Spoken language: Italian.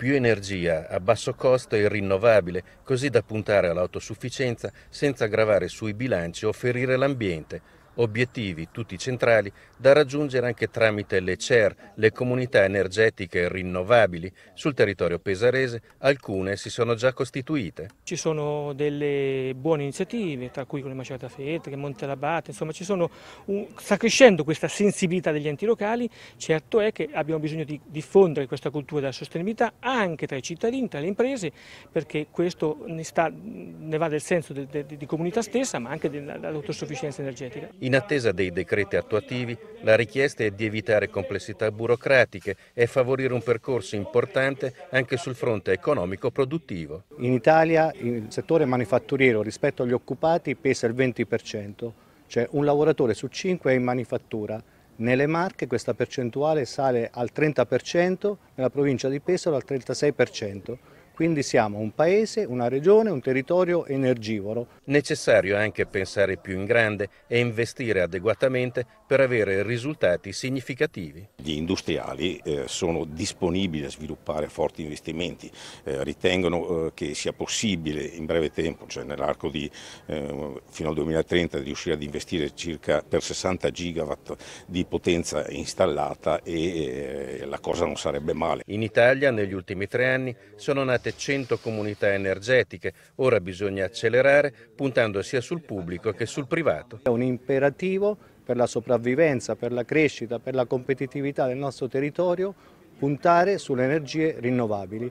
più energia a basso costo e rinnovabile, così da puntare all'autosufficienza senza gravare sui bilanci o ferire l'ambiente, obiettivi tutti centrali da raggiungere anche tramite le CER, le comunità energetiche rinnovabili. Sul territorio pesarese alcune si sono già costituite. Ci sono delle buone iniziative, tra cui con le Macerata Monte Labate, insomma un... sta crescendo questa sensibilità degli enti locali, certo è che abbiamo bisogno di diffondere questa cultura della sostenibilità anche tra i cittadini, tra le imprese, perché questo ne, sta, ne va del senso de, de, de, comunità stessa ma anche dell'autosufficienza energetica. In in attesa dei decreti attuativi, la richiesta è di evitare complessità burocratiche e favorire un percorso importante anche sul fronte economico-produttivo. In Italia il settore manifatturiero rispetto agli occupati pesa il 20%, cioè un lavoratore su 5 è in manifattura. Nelle Marche questa percentuale sale al 30%, nella provincia di Pesaro al 36%. Quindi siamo un paese, una regione, un territorio energivoro. Necessario anche pensare più in grande e investire adeguatamente per avere risultati significativi. Gli industriali eh, sono disponibili a sviluppare forti investimenti, eh, ritengono eh, che sia possibile in breve tempo, cioè nell'arco di eh, fino al 2030, riuscire ad investire circa per 60 gigawatt di potenza installata e eh, la cosa non sarebbe male. In Italia negli ultimi tre anni sono nate 700 comunità energetiche. Ora bisogna accelerare puntando sia sul pubblico che sul privato. È un imperativo per la sopravvivenza, per la crescita, per la competitività del nostro territorio puntare sulle energie rinnovabili.